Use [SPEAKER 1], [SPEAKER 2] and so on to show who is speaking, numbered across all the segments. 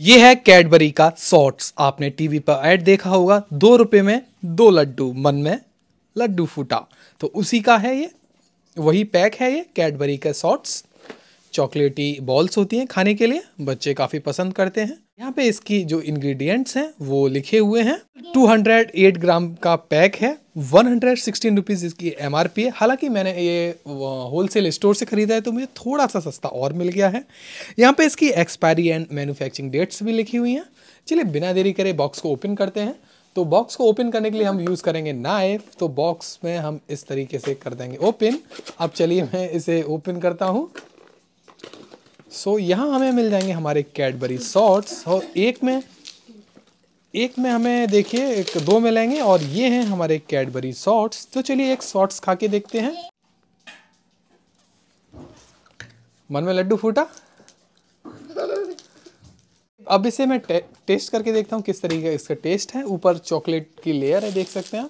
[SPEAKER 1] ये है कैडबरी का शॉर्ट्स आपने टीवी पर ऐड देखा होगा दो रुपये में दो लड्डू मन में लड्डू फूटा तो उसी का है ये वही पैक है ये कैडबरी का शॉर्ट्स चॉकलेटी बॉल्स होती हैं खाने के लिए बच्चे काफ़ी पसंद करते हैं यहाँ पे इसकी जो इंग्रेडिएंट्स हैं वो लिखे हुए हैं 208 ग्राम का पैक है वन हंड्रेड सिक्सटीन रुपीज़ इसकी एम आर पी है हालांकि मैंने ये होल सेल स्टोर से ख़रीदा है तो मुझे थोड़ा सा सस्ता और मिल गया है यहाँ पे इसकी एक्सपायरी एंड मैन्युफैक्चरिंग डेट्स भी लिखी हुई हैं चलिए बिना देरी करे बॉक्स को ओपन करते हैं तो बॉक्स को ओपन करने के लिए हम यूज़ करेंगे नाइफ तो बॉक्स में हम इस तरीके से कर देंगे ओपन अब चलिए मैं इसे ओपन करता हूँ सो so, यहाँ हमें मिल जाएंगे हमारे कैडबरी सॉट्स और एक में एक में हमें देखिए एक दो में लेंगे और ये हैं हमारे कैडबरी सॉट्स तो चलिए एक सॉट्स खा के देखते हैं मन में लड्डू फूटा अब इसे मैं टे, टेस्ट करके देखता हूँ किस तरीके का इसका टेस्ट है ऊपर चॉकलेट की लेयर है देख सकते हैं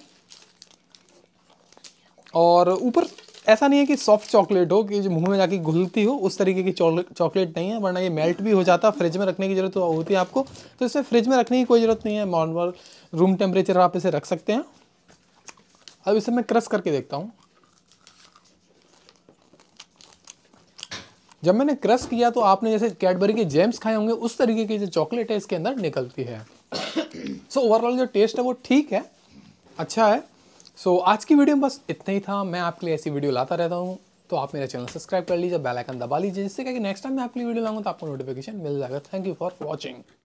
[SPEAKER 1] और ऊपर ऐसा नहीं है कि सॉफ्ट चॉकलेट हो कि जो मुंह में जाके घुलती हो उस तरीके की चॉकलेट नहीं है वरना ये मेल्ट भी हो जाता है फ्रिज में रखने की ज़रूरत होती है आपको तो इसे फ्रिज में रखने की कोई ज़रूरत नहीं है नॉर्मल रूम टेम्परेचर आप इसे रख सकते हैं अब इसे मैं क्रश करके देखता हूँ जब मैंने क्रश किया तो आपने जैसे कैडबरी के जेम्स खाए होंगे उस तरीके की जो चॉकलेट है इसके अंदर निकलती है सो so, ओवरऑल जो टेस्ट है वो ठीक है अच्छा है सो so, आज की वीडियो में बस इतना ही था मैं आपके लिए ऐसी वीडियो लाता रहता हूँ तो आप मेरा चैनल सब्सक्राइब कर लीजिए बेल आइकन दबा लीजिए जिससे क्या कि नेक्स्ट टाइम मैं आपके लिए वीडियो लाऊंगा तो आपको नोटिफिकेशन मिल जाएगा थैंक यू फॉर वॉचिंग